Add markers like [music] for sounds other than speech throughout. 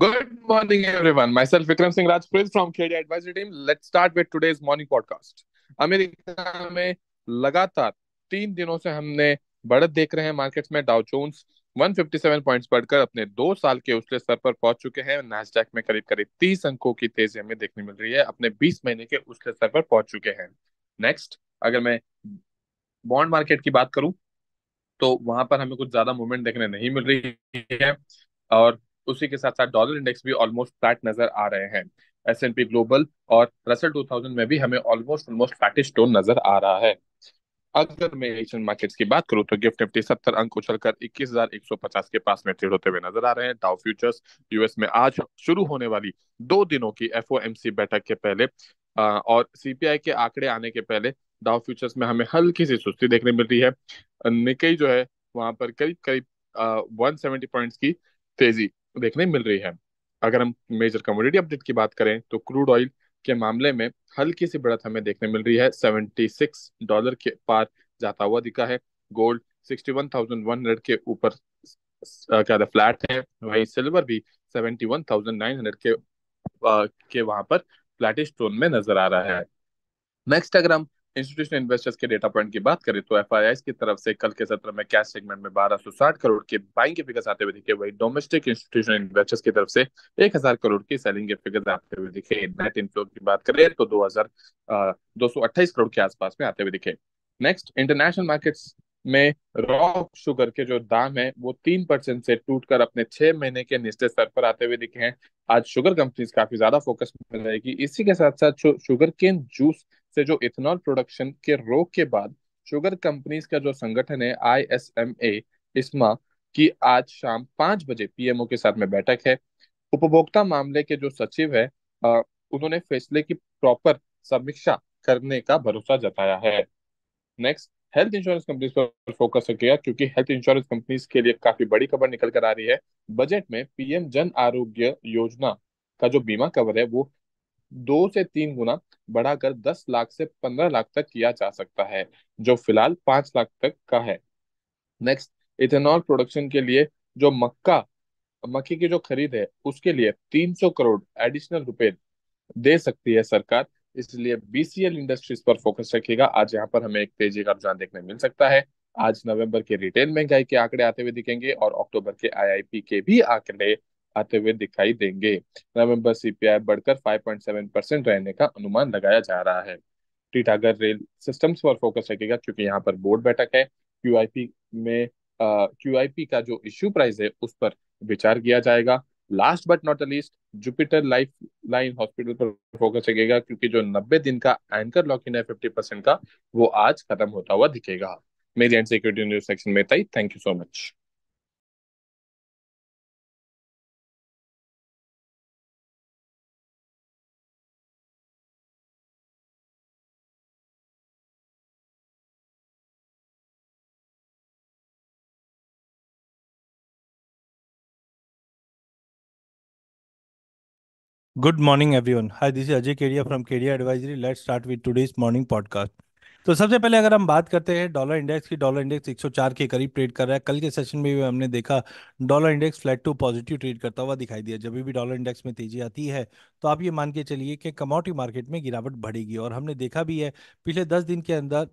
Good morning, everyone. Myself, Vikram Singh Rajprit from KD Advisory Team. Let's start with today's morning podcast. America में लगातार तीन दिनों से हमने बढ़त देख रहे हैं मार्केट्स में डाउ जोन्स 157 पॉइंट्स बढ़कर अपने दो साल के उछले स्तर पर पहुंच चुके हैं नैसडेक में करीब करीब 30 अंकों की तेजी हमें देखने मिल रही है अपने 20 महीने के उछले स्तर पर पहुंच चुके हैं नेक्स्ट अगर मैं बॉन्ड मार्केट की बात करूं तो वहां पर हमें कुछ ज्यादा मूवमेंट देखने नहीं मिल रही है और उसी के साथ साथ डॉलर इंडेक्स भी ऑलमोस्ट फ्लैट नजर आ रहे हैं एस एन पी ग्लोबल और रसल टू थाउजेंड में भी हमें ऑलमोस्ट ऑलमोस्ट फ्लैटिश टोन नजर आ रहा है अगर मैं एशियन मार्केट्स की बात करूं तो गिफ्ट निफ्टी सत्तर अंक उछल उछलकर 21,150 के पास में ट्रेड होते हुए नजर आ रहे हैं डाउ फ्यूचर्स यूएस में आज शुरू होने वाली दो दिनों की एफओएमसी बैठक के पहले और सीपीआई के आंकड़े आने के पहले डाउ फ्यूचर्स में हमें हल्की सी सुस्ती देखने मिल रही है निकई जो है वहां पर करीब करीब वन सेवेंटी पॉइंट्स की तेजी देखने मिल रही है अगर हम मेजर कमोडिटी अपडेट की बात करें तो क्रूड ऑयल के मामले में हल्की सी बढ़त हमें देखने मिल रही है 76 डॉलर के पार जाता हुआ दिखा है गोल्ड 61,100 के ऊपर क्या था फ्लैट है वहीं सिल्वर भी 71,900 के आ, के वहां पर फ्लैटिस्ट टोन में नजर आ रहा है नेक्स्ट अगर हम इंस्टीट्यूशनल इन्वेस्टर्स के डेटा पॉइंट की बात करें तो एफ की तरफ से कल के सत्र में कैश सेगमेंट में बारह सौ साठ करोड़ के बाइंग के फिगर्स आते हुए दिखे वही डोमेस्टिक इंस्टीट्यूशनल इन्वेस्टर्स की तरफ से एक हजार करोड़ की सेलिंग के फिगर्स आते हुए दिखे नेट इनफ्लो की बात करें तो दो हजार दो सौ अट्ठाईस करोड़ के आसपास में आते हुए दिखे नेक्स्ट इंटरनेशनल मार्केट्स में रॉ शुगर के जो दाम है वो तीन परसेंट से टूटकर अपने छह महीने के निश्चित स्तर पर आते हुए दिखे हैं आज शुगर कंपनीज काफी ज्यादा फोकस में रहेगी इसी के साथ साथ शुगर केन जूस से जो इथेनॉल प्रोडक्शन के रोक के बाद शुगर कंपनीज का जो संगठन है आई एस एम ए इसमा की आज शाम पांच बजे पीएमओ के साथ में बैठक है उपभोक्ता मामले के जो सचिव है आ, उन्होंने फैसले की प्रॉपर समीक्षा करने का भरोसा जताया है नेक्स्ट हेल्थ इंश्योरेंस कंपनीज पर फोकस किया क्योंकि हेल्थ इंश्योरेंस कंपनीज के लिए काफी बड़ी खबर निकल कर आ रही है बजट में पीएम जन आरोग्य योजना का जो बीमा कवर है वो दो से तीन गुना बढ़ाकर दस लाख से पंद्रह लाख तक किया जा सकता है जो फिलहाल पांच लाख तक का है नेक्स्ट इथेनॉल प्रोडक्शन के लिए जो मक्का मक्के की जो खरीद है उसके लिए 300 करोड़ एडिशनल रुपए दे सकती है सरकार इसलिए बीसीएल इंडस्ट्रीज पर फोकस रखेगा आज यहाँ पर हमें एक तेजी का रुझान देखने मिल सकता है आज नवंबर के रिटेल महंगाई के आंकड़े आते हुए दिखेंगे और अक्टूबर के आईआईपी के भी आंकड़े आते हुए दिखाई देंगे नवंबर सीपीआई बढ़कर 5.7 परसेंट रहने का अनुमान लगाया जा रहा है टीटागढ़ रेल सिस्टम्स पर फोकस रखेगा क्योंकि यहाँ पर बोर्ड बैठक है क्यू में क्यू uh, का जो इश्यू प्राइस है उस पर विचार किया जाएगा last but not least Jupiter life line hospital पर फोकस रखेगा क्योंकि जो 90 दिन का एंकर लॉक इन है फिफ्टी परसेंट का वो आज खत्म होता हुआ दिखेगा मेरी एंड सिक्योरिटी न्यूज सेक्शन में था thank you so much good morning everyone. Hi, this is Ajay Kedia from Kedia advisory Let's start with today's morning podcast तो सबसे पहले अगर हम बात करते हैं डॉलर इंडेक्स की डॉलर इंडेक्स 104 के करीब ट्रेड कर रहा है कल के सेशन में भी हमने देखा dollar index flat to positive trade करता हुआ दिखाई दिया जब भी डॉलर इंडेक्स में तेजी आती है तो आप ये मान के चलिए कि कमोडिटी मार्केट में गिरावट बढ़ेगी और हमने देखा भी है पिछले दस दिन के अंदर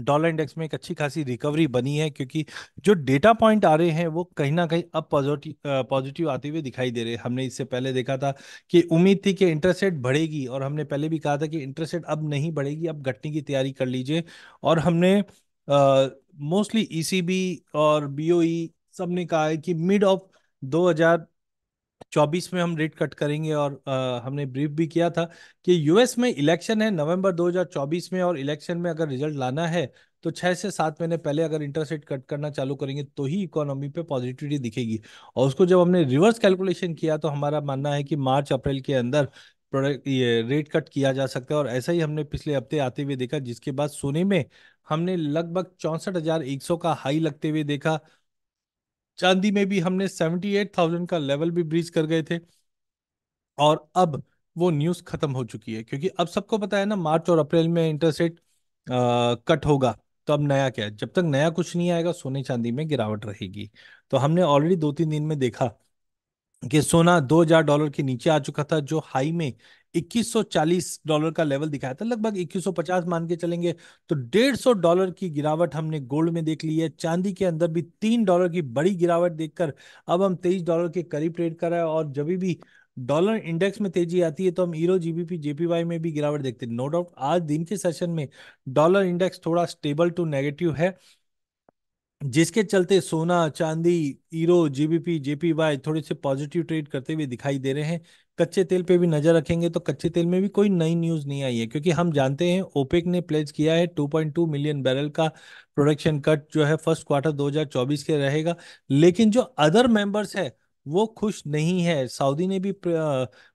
डॉलर इंडेक्स में एक अच्छी खासी रिकवरी बनी है क्योंकि जो डेटा पॉइंट आ रहे हैं वो कहीं ना कहीं अब पॉजिटिव पॉजिटिव आते हुए दिखाई दे रहे हैं हमने इससे पहले देखा था कि उम्मीद थी कि इंटरेस्ट रेट बढ़ेगी और हमने पहले भी कहा था कि इंटरेस्ट रेट अब नहीं बढ़ेगी अब घटने की तैयारी कर लीजिए और हमने मोस्टली ई e और बी e सब ने कहा है कि मिड ऑफ 2000 24 में हम रेट कट करेंगे और आ, हमने ब्रीफ भी किया था कि यूएस में इलेक्शन है नवंबर 2024 में और इलेक्शन में अगर रिजल्ट लाना है तो छह से सात महीने पहले अगर इंटरेस्ट रेट कट करना चालू करेंगे तो ही इकोनॉमी पे पॉजिटिविटी दिखेगी और उसको जब हमने रिवर्स कैलकुलेशन किया तो हमारा मानना है कि मार्च अप्रैल के अंदर प्रोडक्ट ये रेट कट किया जा सकता है और ऐसा ही हमने पिछले हफ्ते आते हुए देखा जिसके बाद सोने में हमने लगभग चौंसठ हजार एक सौ का हाई लगते हुए देखा चांदी में भी हमने सेवेंटी एट थाउजेंड का लेवल भी ब्रीच कर गए थे और अब वो न्यूज खत्म हो चुकी है क्योंकि अब सबको पता है ना मार्च और अप्रैल में इंटरेस्ट रेट कट होगा तो अब नया क्या है जब तक नया कुछ नहीं आएगा सोने चांदी में गिरावट रहेगी तो हमने ऑलरेडी दो तीन दिन में देखा कि सोना 2000 डॉलर के नीचे आ चुका था जो हाई में 2140 डॉलर का लेवल दिखाया था लगभग 2150 मान के चलेंगे तो 150 डॉलर की गिरावट हमने गोल्ड में देख ली है चांदी के अंदर भी तीन डॉलर की बड़ी गिरावट देखकर अब हम 23 डॉलर के करीब ट्रेड कर रहे हैं और जब भी डॉलर इंडेक्स में तेजी आती है तो हम ईरो जीबीपी जेपीवाई में भी गिरावट देखते हैं नो डाउट आज दिन के सेशन में डॉलर इंडेक्स थोड़ा स्टेबल टू नेगेटिव है जिसके चलते सोना चांदी ईरो जीबीपी जेपीवाई थोड़े से पॉजिटिव ट्रेड करते हुए दिखाई दे रहे हैं कच्चे तेल पे भी नजर रखेंगे तो कच्चे तेल में भी कोई नई न्यूज नहीं आई है क्योंकि हम जानते हैं ओपेक ने प्लेज किया है 2.2 मिलियन बैरल का प्रोडक्शन कट जो है फर्स्ट क्वार्टर 2024 के रहेगा लेकिन जो अदर मेंबर्स है वो खुश नहीं है सऊदी ने भी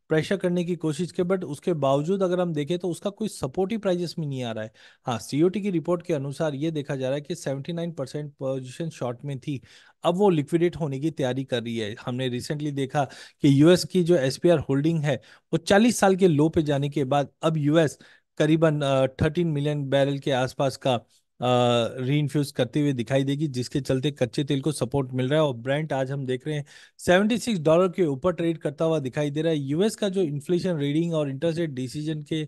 प्रेशर करने की कोशिश की बट उसके बावजूद अगर हम देखें तो उसका कोई सपोर्ट ही प्राइजेस में नहीं आ रहा है हाँ सीओटी की रिपोर्ट के अनुसार ये देखा जा रहा है कि 79 परसेंट पोजिशन शॉर्ट में थी अब वो लिक्विडेट होने की तैयारी कर रही है हमने रिसेंटली देखा कि यूएस की जो एस होल्डिंग है वो चालीस साल के लो पे जाने के बाद अब यूएस करीबन थर्टीन मिलियन बैरल के आसपास का री इन्फ्यूज करते हुए दिखाई देगी जिसके चलते कच्चे तेल को सपोर्ट मिल रहा है और ब्रांड आज हम देख रहे हैं सेवेंटी सिक्स डॉलर के ऊपर ट्रेड करता हुआ दिखाई दे रहा है यूएस का जो इन्फ्लेशन रीडिंग और इंटरेस्ट रेट डिसीजन के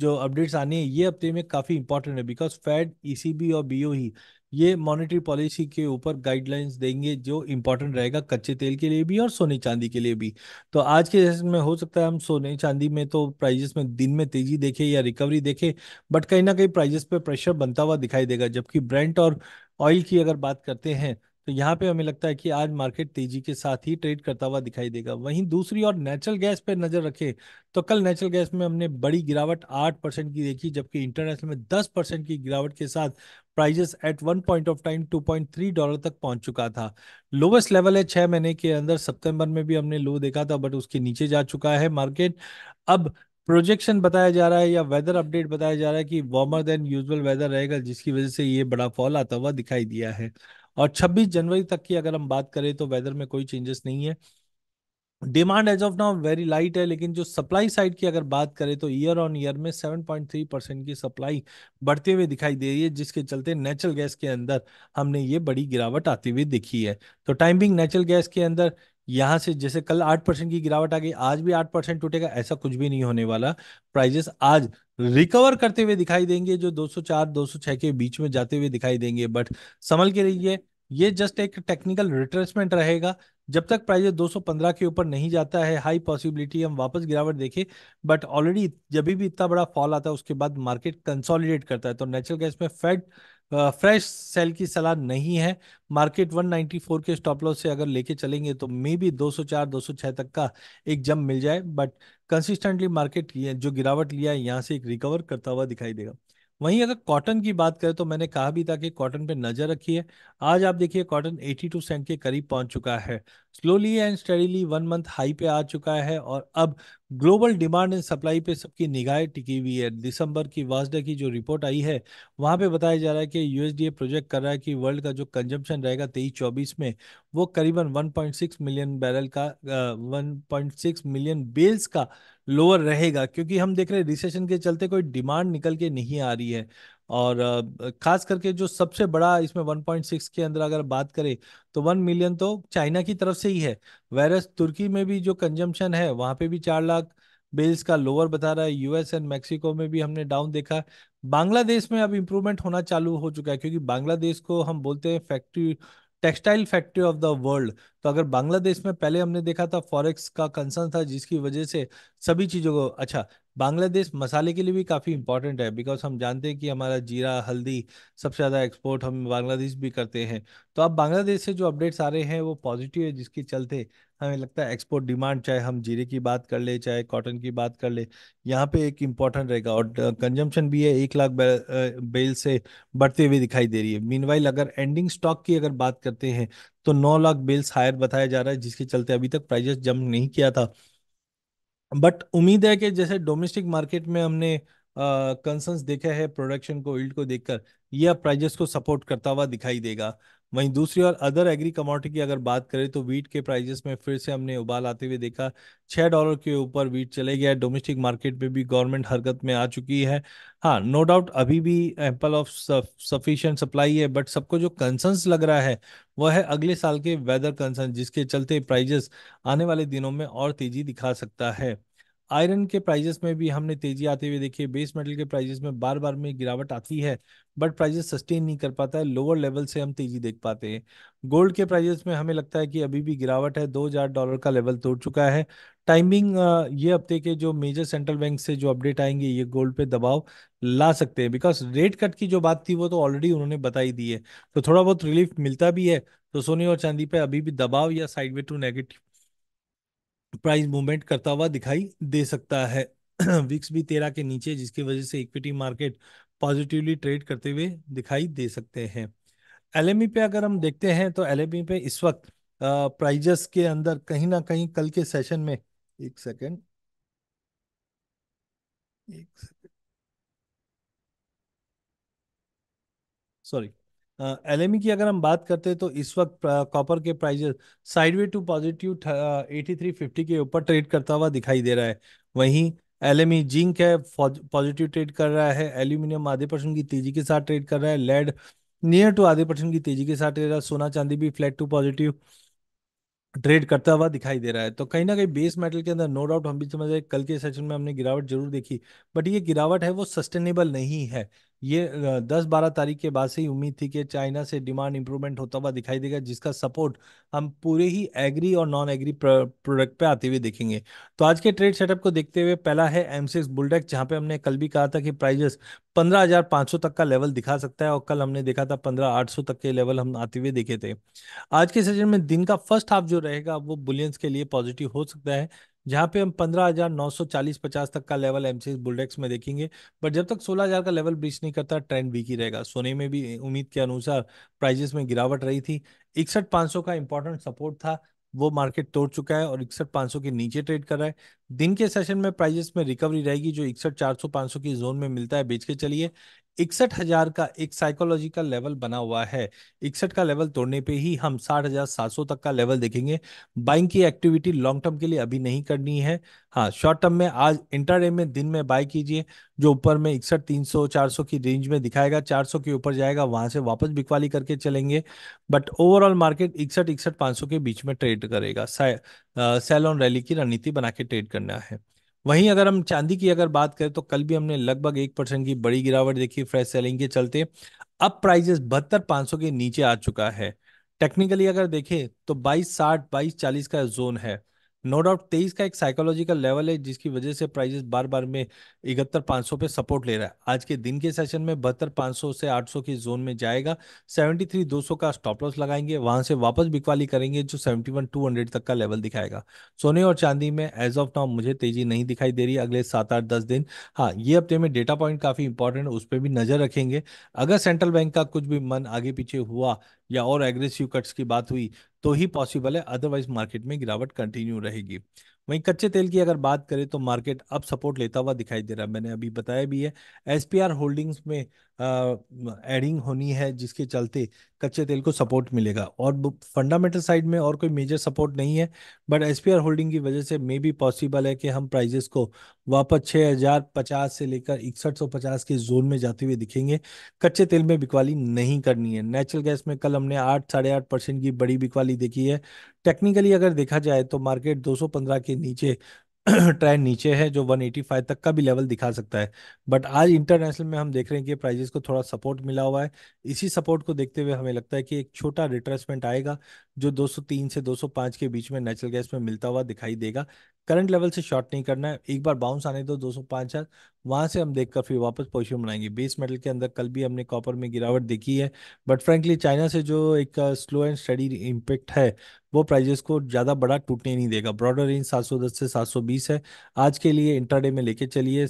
जो अपडेट्स आने हैं ये हफ्ते में काफ़ी इंपॉर्टेंट है बिकॉज फेड ईसीबी और ही ये मॉनेटरी पॉलिसी के ऊपर गाइडलाइंस देंगे जो इम्पोर्टेंट रहेगा कच्चे तेल के लिए भी और सोने चांदी के लिए भी तो आज के जैसे में हो सकता है हम सोने चांदी में तो प्राइजेस में दिन में तेजी देखे या रिकवरी देखे बट कहीं ना कहीं प्राइजेस पे प्रेशर बनता हुआ दिखाई देगा जबकि ब्रेंट और ऑयल की अगर बात करते हैं तो यहाँ पे हमें लगता है कि आज मार्केट तेजी के साथ ही ट्रेड करता हुआ दिखाई देगा वहीं दूसरी ओर नेचुरल गैस पर नजर रखें तो कल नेचुरल गैस में हमने बड़ी गिरावट आठ परसेंट की देखी जबकि इंटरनेशनल में दस परसेंट की गिरावट के साथ prices at one point of time two point three dollar तक पहुंच चुका था लोवेस्ट लेवल है छह महीने के अंदर सितंबर में भी हमने लो देखा था बट उसके नीचे जा चुका है मार्केट अब प्रोजेक्शन बताया जा रहा है या वेदर अपडेट बताया जा रहा है कि वार्मर देन यूजल वेदर रहेगा जिसकी वजह से ये बड़ा फॉल आता हुआ दिखाई दिया है और 26 जनवरी तक की अगर हम बात करें तो वेदर में कोई चेंजेस नहीं है demand as of now very light है लेकिन जो सप्लाई साइड की अगर बात करें तो ईयर ऑन ईयर में 7.3 परसेंट की सप्लाई बढ़ते हुए दिखाई दे रही है जिसके चलते नेचुरल गैस के अंदर हमने ये बड़ी गिरावट आती हुई दिखी है तो टाइमिंग नेचुरल गैस के अंदर यहाँ से जैसे कल आठ परसेंट की गिरावट आ गई आज भी आठ परसेंट टूटेगा ऐसा कुछ भी नहीं होने वाला प्राइजेस आज रिकवर करते हुए दिखाई देंगे जो 204 206 के बीच में जाते हुए दिखाई देंगे बट संभल के रहिए ये जस्ट एक टेक्निकल रिट्रेसमेंट रहेगा जब तक प्राइस 215 के ऊपर नहीं जाता है हाई पॉसिबिलिटी हम वापस गिरावट देखें बट ऑलरेडी जब भी इतना बड़ा फॉल आता है उसके बाद मार्केट कंसोलिडेट करता है तो नेचुरल गैस में फेड फ्रेश सेल की सलाह नहीं है मार्केट 194 के स्टॉप लॉस से अगर लेके चलेंगे तो मे बी 204 206 तक का एक जंप मिल जाए बट कंसिस्टेंटली मार्केट जो गिरावट लिया है यहाँ से एक रिकवर करता हुआ दिखाई देगा वहीं अगर कॉटन की बात करें तो मैंने कहा भी था कि कॉटन पे नजर रखी है आज आप देखिए कॉटन 82 सेंट के करीब पहुंच चुका है slowly and steadily one month high पे आ चुका है और अब ग्लोबल डिमांड एंड सप्लाई पे सबकी निगाहें टिकी हुई है दिसंबर की वाजडा की जो रिपोर्ट आई है वहाँ पे बताया जा रहा है कि यूएसडीए प्रोजेक्ट कर रहा है कि वर्ल्ड का जो कंजम्पशन रहेगा तेईस चौबीस में वो करीबन 1.6 मिलियन बैरल का 1.6 मिलियन बेल्स का लोअर रहेगा क्योंकि हम देख रहे हैं रिसेशन के चलते कोई डिमांड निकल के नहीं आ रही है और खास करके जो सबसे बड़ा इसमें 1.6 के अंदर अगर बात करें तो 1 मिलियन तो चाइना की तरफ से ही है वायरस तुर्की में भी जो कंजम्पशन है वहाँ पे भी चार लाख बेल्स का लोअर बता रहा है यूएस एंड मैक्सिको में भी हमने डाउन देखा बांग्लादेश में अब इम्प्रूवमेंट होना चालू हो चुका है क्योंकि बांग्लादेश को हम बोलते हैं factory textile factory of the world तो अगर बांग्लादेश में पहले हमने देखा था फॉरेक्स का कंसर्न था जिसकी वजह से सभी चीज़ों को अच्छा बांग्लादेश मसाले के लिए भी काफ़ी इंपॉर्टेंट है बिकॉज हम जानते हैं कि हमारा जीरा हल्दी सबसे ज़्यादा एक्सपोर्ट हम बांग्लादेश भी करते हैं तो अब बांग्लादेश से जो अपडेट्स आ रहे हैं वो पॉजिटिव है जिसके चलते हमें लगता है एक्सपोर्ट डिमांड चाहे हम जीरे की बात कर ले चाहे कॉटन की बात कर ले यहाँ पे एक इम्पोर्टेंट रहेगा और कंजम्पशन भी है एक लाख बेल से बढ़ते हुए दिखाई दे रही है मीनवाइल अगर एंडिंग स्टॉक की अगर बात करते हैं तो नौ लाख बेल्स हायर बताया जा रहा है जिसके चलते अभी तक प्राइजेस जम्प नहीं किया था बट उम्मीद है कि जैसे डोमेस्टिक मार्केट में हमने कंसर्न देखा है प्रोडक्शन को यील्ड को देखकर यह प्राइजेस को सपोर्ट करता हुआ दिखाई देगा वहीं दूसरी ओर अदर एग्री कमोडिटी की अगर बात करें तो वीट के प्राइजेस में फिर से हमने उबाल आते हुए देखा छः डॉलर के ऊपर वीट चले गया डोमेस्टिक मार्केट में भी गवर्नमेंट हरकत में आ चुकी है हाँ नो डाउट अभी भी एम्पल ऑफ सफिशियंट सप्लाई है बट सबको जो कंसर्स लग रहा है वह है अगले साल के वेदर कंसर्न जिसके चलते प्राइजेस आने वाले दिनों में और तेजी दिखा सकता है आयरन के प्राइजेस में भी हमने तेजी आते हुए देखी बेस मेटल के प्राइजेस में बार बार में गिरावट आती है बट प्राइजेस सस्टेन नहीं कर पाता है लोअर लेवल से हम तेजी देख पाते हैं गोल्ड के प्राइजेस में हमें लगता है कि अभी भी गिरावट है दो हजार डॉलर का लेवल तोड़ चुका है टाइमिंग ये हफ्ते के जो मेजर सेंट्रल बैंक से जो अपडेट आएंगे ये गोल्ड पे दबाव ला सकते हैं बिकॉज रेट कट की जो बात थी वो तो ऑलरेडी उन्होंने बताई दी है तो थोड़ा बहुत रिलीफ मिलता भी है तो सोने और चांदी पे अभी भी दबाव या sideway to negative price movement करता हुआ दिखाई दे सकता है [clears throat] विक्स भी तेरह के नीचे जिसकी वजह से इक्विटी मार्केट पॉजिटिवली ट्रेड करते हुए दिखाई दे सकते हैं एल पे अगर हम देखते हैं तो एल पे इस वक्त प्राइजेस के अंदर कहीं ना कहीं कल के सेशन में एक सेकेंड एक सेकेंड सॉरी एल की अगर हम बात करते हैं तो इस वक्त कॉपर के prices sideway to positive eighty three fifty के ऊपर ट्रेड करता हुआ दिखाई दे रहा है वहीं एल जिंक है पॉजिटिव ट्रेड कर रहा है एल्यूमिनियम आधे परसेंट की तेजी के साथ ट्रेड कर रहा है लेड नियर टू आधे परसेंट की तेजी के साथ ट्रेड रहा है सोना चांदी भी फ्लैट टू पॉजिटिव ट्रेड करता हुआ दिखाई दे रहा है तो कहीं ना कहीं बेस मेटल के अंदर नो डाउट हम भी समझ रहे कल के सेशन में हमने गिरावट जरूर देखी बट ये गिरावट है वो सस्टेनेबल नहीं है ये दस बारह तारीख के बाद से ही उम्मीद थी कि चाइना से डिमांड इंप्रूवमेंट होता हुआ दिखाई देगा जिसका सपोर्ट हम पूरे ही एग्री और नॉन एग्री प्रोडक्ट पे आते हुए देखेंगे तो आज के ट्रेड सेटअप को देखते हुए पहला है एम सिक्स बुलडेक जहाँ पे हमने कल भी कहा था कि प्राइजेस पंद्रह हजार पाँच सौ तक का लेवल दिखा सकता है और कल हमने देखा था पंद्रह आठ सौ तक के लेवल हम आते हुए देखे थे आज के सेशन में दिन का फर्स्ट हाफ जो रहेगा वो बुलियंस के लिए पॉजिटिव हो सकता है जहाँ पे हम पंद्रह हजार नौ सौ चालीस पचास तक का लेवल एमसीएस बुलडेक्स में देखेंगे बट जब तक सोलह हजार का लेवल ब्रीच नहीं करता ट्रेंड वीक ही रहेगा सोने में भी उम्मीद के अनुसार प्राइजेस में गिरावट रही थी इकसठ पाँच सौ का इंपॉर्टेंट सपोर्ट था वो मार्केट तोड़ चुका है और इकसठ पाँच सौ के नीचे ट्रेड कर रहा है दिन के सेशन में प्राइजेस में रिकवरी रहेगी जो इकसठ चार सौ पाँच सौ की जोन में मिलता है बेच के चलिए इकसठ हजार का एक साइकोलॉजिकल लेवल बना हुआ है इकसठ का लेवल तोड़ने पे ही हम साठ हजार सात सौ तक का लेवल देखेंगे बाइंग की एक्टिविटी लॉन्ग टर्म के लिए अभी नहीं करनी है हाँ शॉर्ट टर्म में आज इंटरडे में दिन में बाय कीजिए जो ऊपर में इकसठ तीन सौ चार सौ की रेंज में दिखाएगा चार सौ के ऊपर जाएगा वहां से वापस बिकवाली करके चलेंगे बट ओवरऑल मार्केट इकसठ इकसठ पांच सौ के बीच में ट्रेड करेगा सेल ऑन रैली की रणनीति बना के ट्रेड करना है वहीं अगर हम चांदी की अगर बात करें तो कल भी हमने लगभग एक परसेंट की बड़ी गिरावट देखी फ्रेश सेलिंग के चलते अब प्राइजेस बहत्तर पांच सौ के नीचे आ चुका है टेक्निकली अगर देखें तो बाईस साठ बाईस चालीस का जोन है नो डाउट तेईस का एक साइकोलॉजिकल लेवल है जिसकी वजह से प्राइजेस बार बार में इकहत्तर पाँच सौ पे सपोर्ट ले रहा है आज के दिन के सेशन में बहत्तर पाँच सौ से आठ सौ के जोन में जाएगा सेवेंटी थ्री दो सौ का स्टॉप लॉस लगाएंगे वहां से वापस बिकवाली करेंगे जो सेवेंटी वन टू हंड्रेड तक का लेवल दिखाएगा सोने और चांदी में एज ऑफ नाउ मुझे तेजी नहीं दिखाई दे रही अगले सात आठ दस दिन हाँ ये हफ्ते में डेटा पॉइंट काफी इंपॉर्टेंट है उस पर भी नजर रखेंगे अगर सेंट्रल बैंक का कुछ भी मन आगे पीछे हुआ या और एग्रेसिव कट्स की बात हुई तो ही पॉसिबल है अदरवाइज मार्केट में गिरावट कंटिन्यू रहेगी वहीं कच्चे तेल की अगर बात करें तो मार्केट अब सपोर्ट लेता हुआ दिखाई दे रहा है मैंने अभी बताया भी है एस होल्डिंग्स में एडिंग होनी है जिसके चलते कच्चे तेल को सपोर्ट मिलेगा और फंडामेंटल साइड में और कोई मेजर सपोर्ट नहीं है बट एस होल्डिंग की वजह से मे बी पॉसिबल है कि हम प्राइजेस को वापस छः हजार पचास से लेकर इकसठ सौ पचास के जोन में जाते हुए दिखेंगे कच्चे तेल में बिकवाली नहीं करनी है नेचुरल गैस में कल हमने आठ साढ़े आठ परसेंट की बड़ी बिकवाली देखी है टेक्निकली अगर देखा जाए तो मार्केट 215 के नीचे [clears throat] ट्रेंड नीचे है जो 185 तक का भी लेवल दिखा सकता है बट आज इंटरनेशनल में हम देख रहे हैं कि प्राइजेस को थोड़ा सपोर्ट मिला हुआ है इसी सपोर्ट को देखते हुए हमें लगता है कि एक छोटा रिट्रेसमेंट आएगा जो 203 से 205 के बीच में नेचुरल गैस में मिलता हुआ दिखाई देगा करंट लेवल से शॉर्ट नहीं करना है एक बार बाउंस आने दो 205 हजार वहां से हम देखकर फिर वापस पोजिशन बनाएंगे बेस मेटल के अंदर कल भी हमने कॉपर में गिरावट देखी है बट फ्रेंकली चाइना से जो एक स्लो एंड स्टडी इम्पेक्ट है वो प्राइजेस को ज़्यादा बड़ा टूटने नहीं देगा ब्रॉडर रेंज 710 से 720 है आज के लिए इंटरडे में लेके चलिए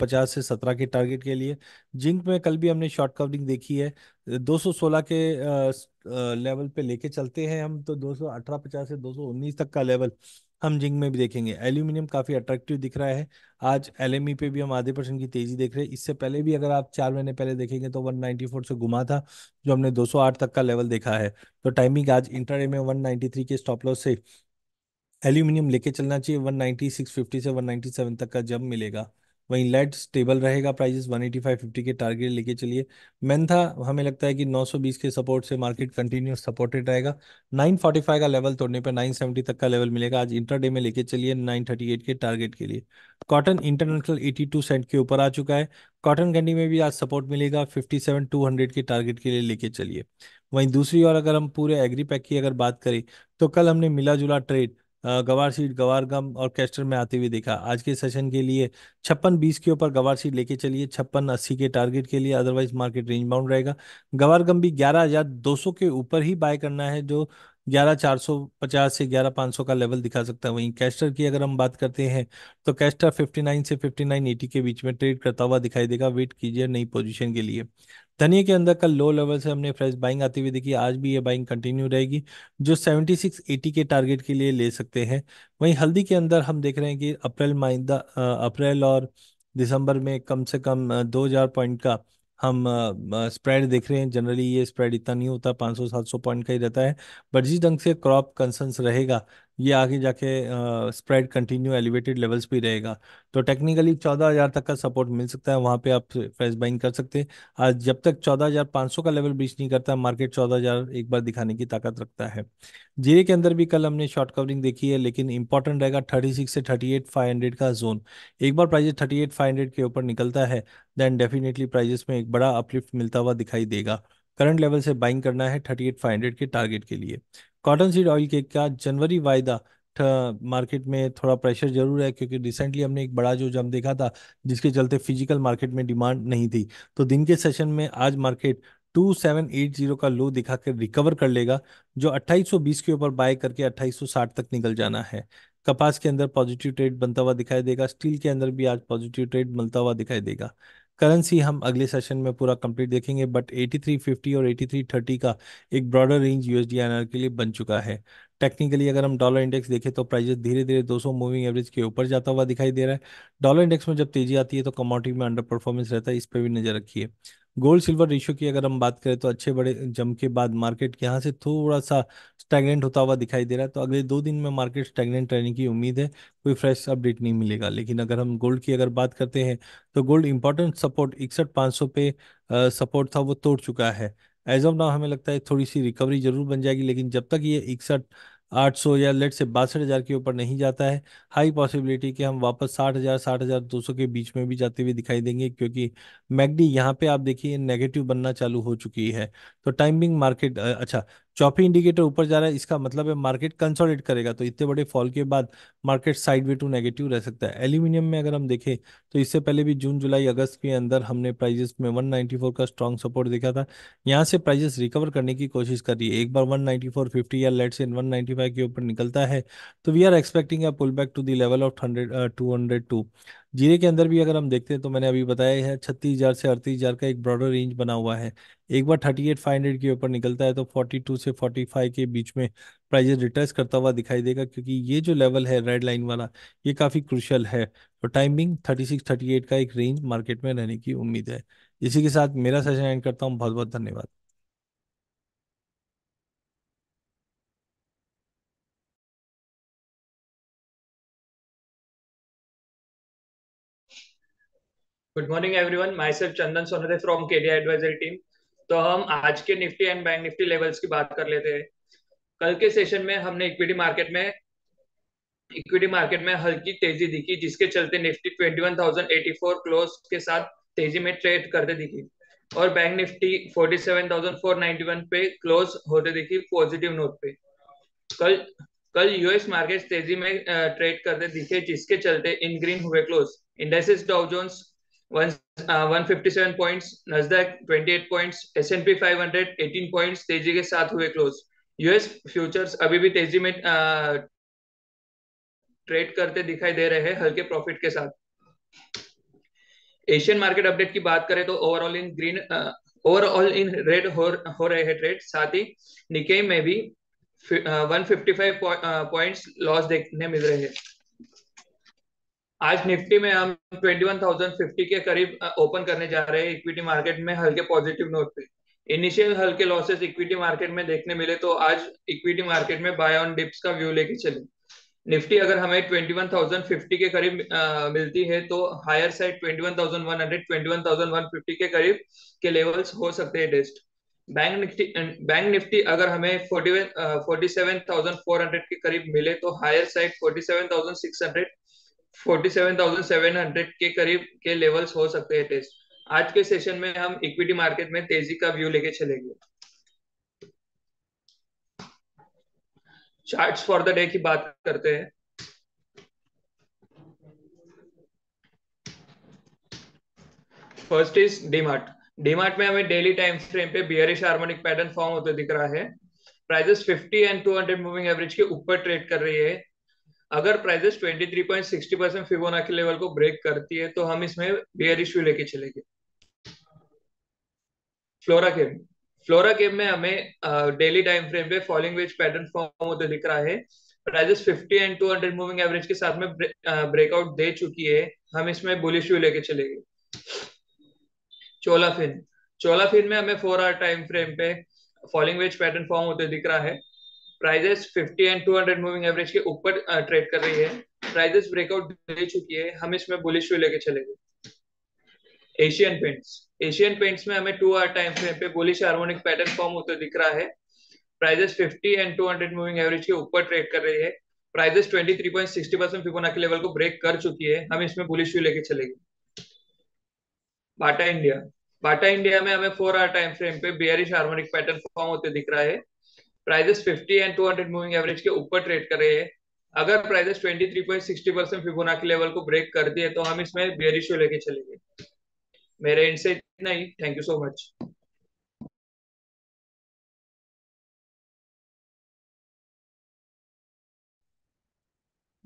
पचास से सत्रह के टारगेट के लिए जिंक में कल भी हमने शॉर्ट कवरिंग देखी है 216 के लेवल पे लेके चलते हैं हम तो 218 50 से 219 तक का लेवल हम जिंक में भी देखेंगे एल्यूमिनियम काफ़ी अट्रैक्टिव दिख रहा है आज एल पे भी हम आधे परसेंट की तेजी देख रहे हैं इससे पहले भी अगर आप चार महीने पहले देखेंगे तो 194 से घुमा था जो हमने 208 तक का लेवल देखा है तो टाइमिंग आज इंटर में वन के स्टॉप लॉस से एल्यूमिनियम लेके चलना चाहिए वन से वन तक का जब मिलेगा वहीं लेट स्टेबल रहेगा प्राइजेस 185.50 के टारगेट लेके चलिए मेंथा हमें लगता है कि 920 के सपोर्ट से मार्केट कंटिन्यू सपोर्टेड रहेगा 945 का लेवल तोड़ने पर 970 तक का लेवल मिलेगा आज इंटरडे में लेके चलिए 938 के टारगेट के लिए कॉटन इंटरनेशनल 82 सेंट के ऊपर आ चुका है कॉटन कैंडी में भी आज सपोर्ट मिलेगा हंड्रेड के टारगेट के लिए लेके चलिए वहीं दूसरी ओर अगर हम पूरे एग्री पैक की अगर बात करें तो कल हमने मिला जुला ट्रेड गवार सीट गवार गम कैस्टर में आते हुए देखा आज के सेशन के लिए छप्पन बीस के ऊपर गवार सीट लेके चलिए छप्पन अस्सी के टारगेट के लिए अदरवाइज मार्केट रेंज बाउंड रहेगा गवार गम भी ग्यारह हजार दो सौ के ऊपर ही बाय करना है जो ग्यारह चार सौ पचास से ग्यारह पाँच सौ का लेवल दिखा सकता है वहीं कैस्टर की अगर हम बात करते हैं तो कैस्टर फिफ्टी नाइन से फिफ्टी नाइन एटी के बीच में ट्रेड करता हुआ दिखाई देगा वेट कीजिए नई पोजिशन के लिए धनिए के अंदर कल लो लेवल से हमने फ्रेश बाइंग आती हुई देखी आज भी ये बाइंग कंटिन्यू रहेगी जो 7680 के टारगेट के लिए ले सकते हैं वहीं हल्दी के अंदर हम देख रहे हैं कि अप्रैल माइंदा अप्रैल और दिसंबर में कम से कम 2000 पॉइंट का हम स्प्रेड देख रहे हैं जनरली ये स्प्रेड इतना नहीं होता 500 700 पॉइंट का ही रहता है बट जिस ढंग से क्रॉप कंसर्न्स रहेगा ये आगे जाके स्प्रेड कंटिन्यू एलिवेटेड लेवल्स भी रहेगा तो टेक्निकली चौदह हज़ार तक का सपोर्ट मिल सकता है वहां पे आप फ्रेश बाइंग कर सकते हैं आज जब तक चौदह हज़ार पाँच सौ का लेवल ब्रीच नहीं करता मार्केट चौदह हज़ार एक बार दिखाने की ताकत रखता है जीरे के अंदर भी कल हमने शॉर्ट कवरिंग देखी है लेकिन इंपॉर्टेंट रहेगा थर्टी सिक्स से थर्टी एट फाइव हंड्रेड का जोन एक बार prices thirty eight five hundred के ऊपर निकलता है देन डेफिनेटली प्राइजेस में एक बड़ा अपलिफ्ट मिलता हुआ दिखाई देगा करंट लेवल से बाइंग करना है थर्टी एट फाइव हंड्रेड के टारगेट के लिए कॉटन सीड ऑयल के क्या जनवरी वायदा मार्केट में थोड़ा प्रेशर जरूर है क्योंकि रिसेंटली हमने एक बड़ा जो जम देखा था जिसके चलते फिजिकल मार्केट में डिमांड नहीं थी तो दिन के सेशन में आज मार्केट 2780 का लो दिखा कर रिकवर कर लेगा जो 2820 के ऊपर बाय करके 2860 तक निकल जाना है कपास के अंदर पॉजिटिव ट्रेड बनता हुआ दिखाई देगा स्टील के अंदर भी आज पॉजिटिव ट्रेड बनता हुआ दिखाई देगा करेंसी हम अगले सेशन में पूरा कंप्लीट देखेंगे बट 8350 और 8330 का एक ब्रॉडर रेंज यूएसडी एनआर के लिए बन चुका है टेक्निकली अगर हम डॉलर इंडेक्स देखें तो प्राइजेस धीरे धीरे 200 मूविंग एवरेज के ऊपर जाता हुआ दिखाई दे रहा है डॉलर इंडेक्स में जब तेजी आती है तो कमोडिटी में अंडर परफॉर्मेंस रहता है इस पर भी नजर रखिए गोल्ड सिल्वर रेशियो की अगर हम बात करें तो अच्छे बड़े जम के बाद मार्केट यहाँ से थोड़ा सा स्टैगनेंट होता हुआ दिखाई दे रहा है तो अगले दो दिन में मार्केट स्टेगनेंट रहने की उम्मीद है कोई फ्रेश अपडेट नहीं मिलेगा लेकिन अगर हम गोल्ड की अगर बात करते हैं तो गोल्ड इंपॉर्टेंट सपोर्ट इकसठ पाँच सौ पे सपोर्ट था वो तोड़ चुका है एज ऑफ नाउ हमें लगता है थोड़ी सी रिकवरी जरूर बन जाएगी लेकिन जब तक ये इकसठ आठ सौ या लेट से बासठ हज़ार के ऊपर नहीं जाता है हाई पॉसिबिलिटी कि हम वापस साठ हज़ार साठ हज़ार दो सौ के बीच में भी जाते हुए दिखाई देंगे क्योंकि मैगडी यहाँ पे आप देखिए नेगेटिव बनना चालू हो चुकी है तो टाइमिंग मार्केट अच्छा चौपी इंडिकेटर ऊपर जा रहा है इसका मतलब है मार्केट कंसोलिडेट करेगा तो इतने बड़े फॉल के बाद मार्केट वे टू नेगेटिव रह सकता है एल्यूमिनियम में अगर हम देखें तो इससे पहले भी जून जुलाई अगस्त के अंदर हमने प्राइजेस में 194 का स्ट्रॉन्ग सपोर्ट देखा था यहाँ से प्राइजेस रिकवर करने की कोशिश कर रही है एक बार वन 194.50 या लेट से वन के ऊपर निकलता है तो we are expecting a pull back to the level of hundred two zero के अंदर भी अगर हम देखते हैं तो मैंने अभी बताया है छत्तीस हजार से अड़तीस हजार का एक ब्रॉडर रेंज बना हुआ है एक बार थर्टी एट फाइव हंड्रेड के ऊपर निकलता है तो फोर्टी टू से फोर्टी फाइव के बीच में प्राइजेस रिटर्स करता हुआ दिखाई देगा क्योंकि ये जो लेवल है रेड लाइन वाला ये काफ़ी क्रुशल है तो timing thirty six thirty eight का एक रेंज मार्केट में रहने की उम्मीद है इसी के साथ मेरा सेशन एंड करता हूँ बहुत बहुत धन्यवाद good morning everyone myself Chandan Sonre from Kedia advisory team तो हम आज के Nifty and bank Nifty levels की बात कर लेते हैं कल के सेशन में हमने इक्विटी मार्केट में इक्विटी मार्केट में हल्की तेजी दिखी जिसके चलते निफ्टी 21,084 क्लोज के साथ तेजी में ट्रेड करते दिखी और बैंक निफ्टी 47,491 पे क्लोज होते दिखी पॉजिटिव नोट पे कल कल यूएस मार्केट तेजी में ट्रेड करते दिखे जिसके चलते इन ग्रीन हुए close indices Dow Jones 157 points Nasdaq 28 points S and P 500 18 points तेजी के साथ हुए क्लोज यूएस फ्यूचर्स अभी भी तेजी में ट्रेड करते दिखाई दे रहे हैं हल्के प्रॉफिट के साथ एशियन मार्केट अपडेट की बात करें तो overall in green overall in red हो, रहे हैं ट्रेड साथ ही निके में भी 155 पॉइंट्स लॉस देखने मिल रहे हैं आज निफ्टी में हम 21,050 के करीब ओपन करने जा रहे हैं इक्विटी मार्केट में हल्के पॉजिटिव नोट पे इनिशियल हल्के लॉसेस इक्विटी मार्केट में देखने मिले तो आज इक्विटी मार्केट में बाय ऑन डिप्स का व्यू लेके चले निफ्टी अगर हमें 21,050 के करीब आ, मिलती है तो हायर साइड 21,100 21,150 के करीब के लेवल्स हो सकते हैं test bank Nifty bank Nifty अगर हमें forty seven thousand four hundred के करीब मिले तो higher side forty seven thousand six hundred 47,700 के करीब के लेवल्स हो सकते हैं टेस्ट आज के सेशन में हम इक्विटी मार्केट में तेजी का व्यू लेके चलेंगे चार्ट्स फॉर द डे की बात करते हैं फर्स्ट इज डीमार्ट डीमार्ट में हमें डेली टाइम फ्रेम पे बियरिश हार्मोनिक पैटर्न फॉर्म होते दिख रहा है प्राइजेस 50 एंड 200 मूविंग एवरेज के ऊपर ट्रेड कर रही है अगर प्राइजेस 23.60 परसेंट फिबोना के लेवल को ब्रेक करती है तो हम इसमें बेयर इश्यू लेके चलेंगे फ्लोरा केब फ्लोरा केब में हमें डेली टाइम फ्रेम पे फॉलिंग वेज पैटर्न फॉर्म होते दिख रहा है प्राइजेस 50 एंड 200 मूविंग एवरेज के साथ में ब्रेकआउट दे चुकी है हम इसमें बुलिश व्यू लेके चलेंगे चोलाफिन चोलाफिन में हमें फोर आवर टाइम फ्रेम पे फॉलिंग वेज पैटर्न फॉर्म होते दिख रहा है प्राइजेस 50 एंड 200 मूविंग एवरेज के ऊपर ट्रेड uh, कर रही है प्राइजेस ब्रेकआउट दे चुकी है हम इसमें बुलिश व्यू लेके चलेंगे एशियन पेंट्स एशियन पेंट्स में हमें टू आर टाइम फ्रेम पे बुलिश हार्मोनिक पैटर्न फॉर्म होते दिख रहा है प्राइजेस 50 एंड 200 मूविंग एवरेज के ऊपर ट्रेड कर रही है प्राइजेस 23.60 परसेंट के लेवल को ब्रेक कर चुकी है हम इसमें बुलिश व्यू लेके चलेंगे बाटा इंडिया बाटा इंडिया में हमें फोर आर टाइम फ्रेम पे बियरिश हार्मोनिक पैटर्न फॉर्म होते दिख रहा है प्राइजेस 50 एंड 200 मूविंग एवरेज के ऊपर ट्रेड कर रहे हैं अगर प्राइजेस 23.60 परसेंट फिबोना के लेवल को ब्रेक कर दिए तो हम इसमें बियर इश्यू लेके चलेंगे मेरे से इतना ही thank you so much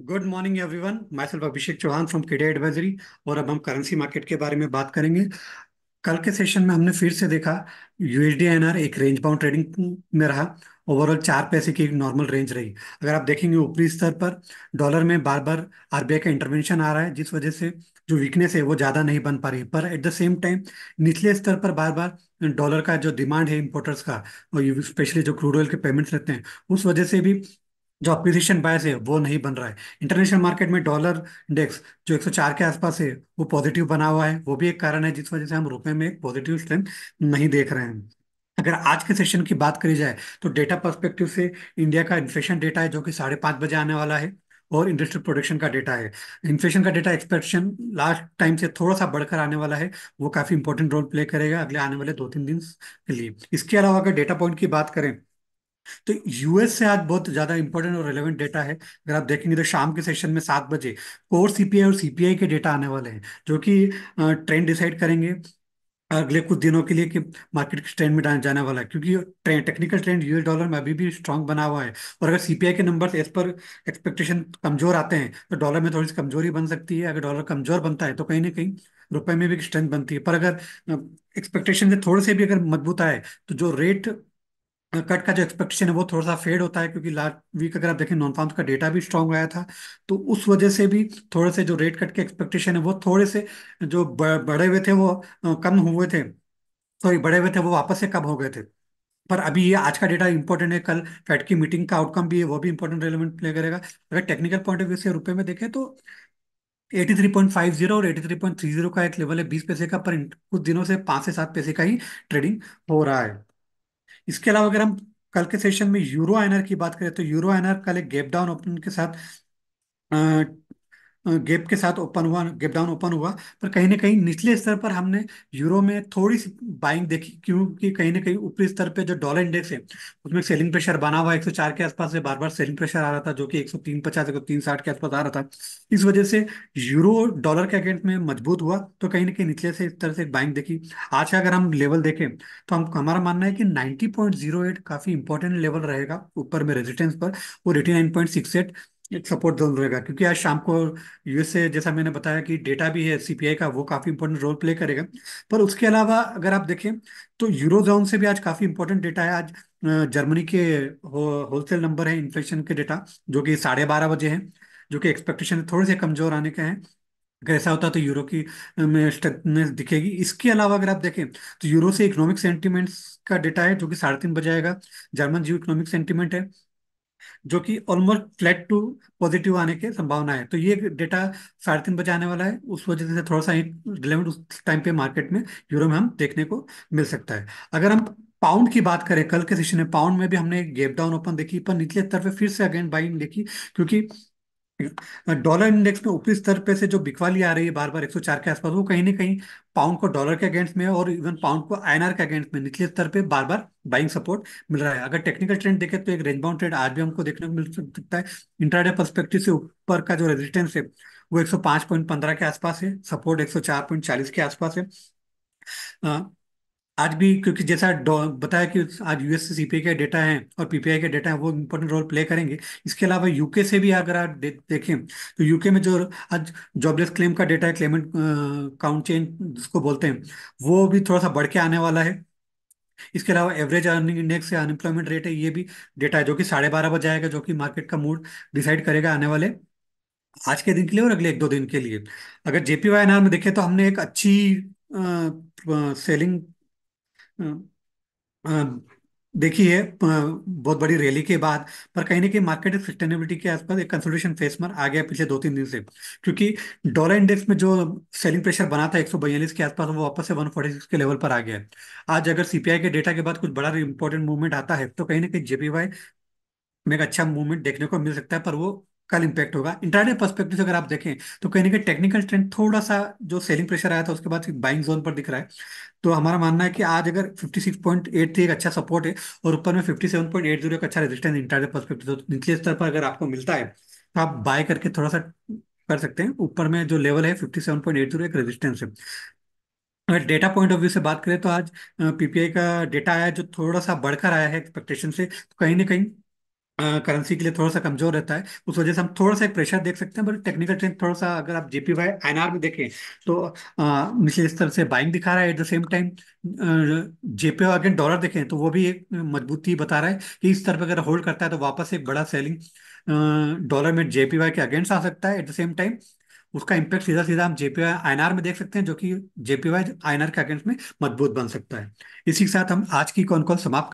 good morning everyone self Abhishek Chauhan from Kedia advisory और अब हम करेंसी मार्केट के बारे में बात करेंगे कल के सेशन में हमने फिर से देखा यूएसडी एनआर एक रेंज बाउंड ट्रेडिंग में रहा ओवरऑल चार पैसे की नॉर्मल रेंज रही अगर आप देखेंगे ऊपरी स्तर पर डॉलर में बार बार आरबीआई का इंटरवेंशन आ रहा है जिस वजह से जो वीकनेस है वो ज़्यादा नहीं बन पा रही पर एट द सेम टाइम निचले स्तर पर बार बार डॉलर का जो डिमांड है इम्पोर्टर्स का और स्पेशली जो क्रूड ऑयल के पेमेंट्स रहते हैं उस वजह से भी जो अपोजिशन बायस है वो नहीं बन रहा है इंटरनेशनल मार्केट में डॉलर इंडेक्स जो 104 के आसपास है वो पॉजिटिव बना हुआ है वो भी एक कारण है जिस वजह से हम रुपए में एक पॉजिटिव स्ट्रेंथ नहीं देख रहे हैं अगर आज के सेशन की बात करी जाए तो डेटा पर्सपेक्टिव से इंडिया का इन्फ्लेशन डेटा है जो कि साढ़े पांच बजे आने वाला है और इंडस्ट्रियल प्रोडक्शन का डेटा है इन्फ्लेशन का डेटा एक्सपेक्टेशन लास्ट टाइम से थोड़ा सा बढ़कर आने वाला है वो काफ़ी इंपॉर्टेंट रोल प्ले करेगा अगले आने वाले दो तीन दिन के लिए इसके अलावा अगर डेटा पॉइंट की बात करें तो यूएस से आज बहुत ज्यादा इंपॉर्टेंट और रेलेवेंट डेटा है अगर आप देखेंगे तो शाम के सेशन में सात बजे कोर सीपीआई और सीपीआई के डेटा आने वाले हैं जो कि ट्रेंड डिसाइड करेंगे अगले कुछ दिनों के लिए कि मार्केट किस ट्रेंड में जाने वाला है क्योंकि trend technical trend US dollar में अभी भी स्ट्रांग बना हुआ है और अगर सीपीआई के नंबर्स एज पर एक्सपेक्टेशन कमजोर आते हैं तो डॉलर में थोड़ी सी कमजोरी बन सकती है अगर डॉलर कमजोर बनता है तो कहीं ना कहीं रुपए में भी स्ट्रेंथ बनती है पर अगर एक्सपेक्टेशन से थोड़े से भी अगर मजबूत आए तो जो रेट कट का जो एक्सपेक्टेशन है वो थोड़ा सा फेड होता है क्योंकि लास्ट वीक अगर आप देखें नॉन फार्म्स का डेटा भी स्ट्रांग आया था तो उस वजह से भी थोड़े से जो रेट कट के एक्सपेक्टेशन है वो थोड़े से जो बढ़े हुए थे वो कम हुए थे सॉरी बढ़े हुए थे वो वापस से कम हो गए थे पर अभी ये आज का डेटा इंपॉर्टेंट है कल फेड की मीटिंग का आउटकम भी है वो भी इंपॉर्टेंट रेलिवेंट प्ले करेगा अगर टेक्निकल पॉइंट ऑफ व्यू से रुपये में देखें तो 83.50 और 83.30 का एक लेवल है बीस पैसे का पर कुछ दिनों से पाँच से सात पैसे का ही ट्रेडिंग हो रहा है इसके अलावा अगर हम कल के सेशन में यूरो एनर की बात करें तो यूरो एनर कल एक गैप डाउन ओपन के साथ गैप के साथ ओपन हुआ गैप डाउन ओपन हुआ पर कहीं ना कहीं निचले स्तर पर हमने यूरो में थोड़ी सी बाइंग देखी क्योंकि कहीं ना कहीं ऊपरी स्तर पे जो डॉलर इंडेक्स है उसमें सेलिंग प्रेशर बना हुआ 104 के आसपास से बार बार सेलिंग प्रेशर आ रहा था जो कि एक सौ तीन पचास एक सौ तीन साठ के आसपास आ रहा था इस वजह से यूरो डॉलर के अगेंस्ट में मजबूत हुआ तो कहीं ना कहीं निचले से इस तरह से बाइंग देखी आज का अगर हम लेवल देखें तो हम हमारा मानना है कि नाइनटी काफी इंपॉर्टेंट लेवल रहेगा ऊपर में रेजिस्टेंस पर वो एटी एक सपोर्ट जरूर रहेगा क्योंकि आज शाम को यूएसए जैसा मैंने बताया कि डेटा भी है सीपीआई का वो काफी इंपॉर्टेंट रोल प्ले करेगा पर उसके अलावा अगर आप देखें तो यूरो जोन से भी आज काफी इंपॉर्टेंट डेटा है आज जर्मनी के हो, होलसेल नंबर है इन्फ्लेशन के डेटा जो कि साढ़े बारह बजे है जो कि एक्सपेक्टेशन थोड़े से कमजोर आने के हैं अगर ऐसा होता तो यूरो की में स्ट्रेंथनेस दिखेगी इसके अलावा अगर आप देखें तो यूरो से इकोनॉमिक सेंटीमेंट्स का डेटा है जो कि साढ़े तीन बजे आएगा जर्मन जो इकोनॉमिक सेंटीमेंट है जो कि ऑलमोस्ट फ्लैट टू पॉजिटिव आने की संभावना है तो ये डेटा साढ़े तीन बजे आने वाला है उस वजह से थोड़ा सा रिलेवेंट उस टाइम पे मार्केट में यूरो में हम देखने को मिल सकता है अगर हम पाउंड की बात करें कल के सेशन में पाउंड में भी हमने गेप डाउन ओपन देखी पर निचले स्तर पे फिर से अगेन बाइंग देखी क्योंकि डॉलर इंडेक्स में ऊपरी स्तर पे से जो बिकवाली आ रही है बार बार 104 के आसपास वो कहीं ना कहीं पाउंड को डॉलर के अगेंस्ट में और इवन पाउंड को आईएनआर के अगेंस्ट में निचले स्तर पे बार बार बाइंग सपोर्ट मिल रहा है अगर टेक्निकल ट्रेंड देखें तो एक रेंज बाउंड ट्रेंड आज भी हमको देखने को मिल सकता है इंट्राडे पर्सपेक्टिव से ऊपर का जो रेजिस्टेंस है वो एक के आसपास है सपोर्ट एक के आसपास है आज भी क्योंकि जैसा बताया कि आज यूएस से सीपीआई का डेटा है और पीपीआई के डेटा है वो इम्पोर्टेंट रोल प्ले करेंगे इसके अलावा यूके से भी अगर आप दे, देखें तो यूके में जो आज जॉबलेस क्लेम का डेटा है क्लेमेंट काउंट चेंज जिसको बोलते हैं वो भी थोड़ा सा बढ़ के आने वाला है इसके अलावा एवरेज अर्निंग इंडेक्स या अनएम्प्लॉयमेंट रेट है ये भी डेटा है जो कि साढ़े बारह बजे आएगा जो कि मार्केट का मूड डिसाइड करेगा आने वाले आज के दिन के लिए और अगले एक दो दिन के लिए अगर जेपी वाई में देखें तो हमने एक अच्छी आ, आ, सेलिंग देखिए बहुत बड़ी रैली के बाद पर कहीं ना कहीं मार्केट सस्टेनेबिलिटी के आसपास एक कंसोलिडेशन फेस में आ गया पिछले दो तीन दिन से क्योंकि डॉलर इंडेक्स में जो सेलिंग प्रेशर बना था एक के आसपास वो वापस से 146 के लेवल पर आ गया आज अगर सीपीआई के डेटा के बाद कुछ बड़ा इंपॉर्टेंट मूवमेंट आता है तो कहीं ना कहीं जेपीवाई में एक अच्छा मूवमेंट देखने को मिल सकता है पर वो कल इंपैक्ट होगा इंटरनेट पर्सपेक्टिव से अगर आप देखें तो कहीं ना कहीं टेक्निकल ट्रेंड थोड़ा सा जो सेलिंग प्रेशर आया था उसके बाद बाइंग जोन पर दिख रहा है तो हमारा मानना है कि आज अगर 56.83 एक अच्छा सपोर्ट है और ऊपर में 57.80 एक अच्छा रेजिस्टेंस इंटरनेट परस्पेक्टिव तो निचले स्तर पर अगर आपको मिलता है तो आप बाय करके थोड़ा सा कर सकते हैं ऊपर में जो लेवल है फिफ्टी एक रेजिस्टेंस है अगर डेटा पॉइंट ऑफ व्यू से बात करें तो आज पीपीआई का डेटा आया जो थोड़ा सा बढ़कर आया है एक्सपेक्टेशन से तो कहीं ना कहीं करेंसी के लिए थोड़ा सा कमजोर रहता है उस वजह से हम थोड़ा सा प्रेशर देख सकते हैं बट टेक्निकल ट्रेंड थोड़ा सा अगर आप जेपी वाई में देखें तो निचले स्तर से बाइंग दिखा रहा है at the same time JP again dollar देखें तो वो भी एक मजबूती बता रहा है कि इस स्तर पर अगर होल्ड करता है तो वापस एक बड़ा सेलिंग डॉलर में जेपी वाई के अगेंस्ट आ सकता है एट द सेम टाइम उसका इम्पैक्ट सीधा सीधा हम जेपीवाई आई में देख सकते हैं जो कि जेपीवाई आई के अगेंस्ट में मजबूत बन सकता है इसी के साथ हम आज की कौन कॉल समाप्त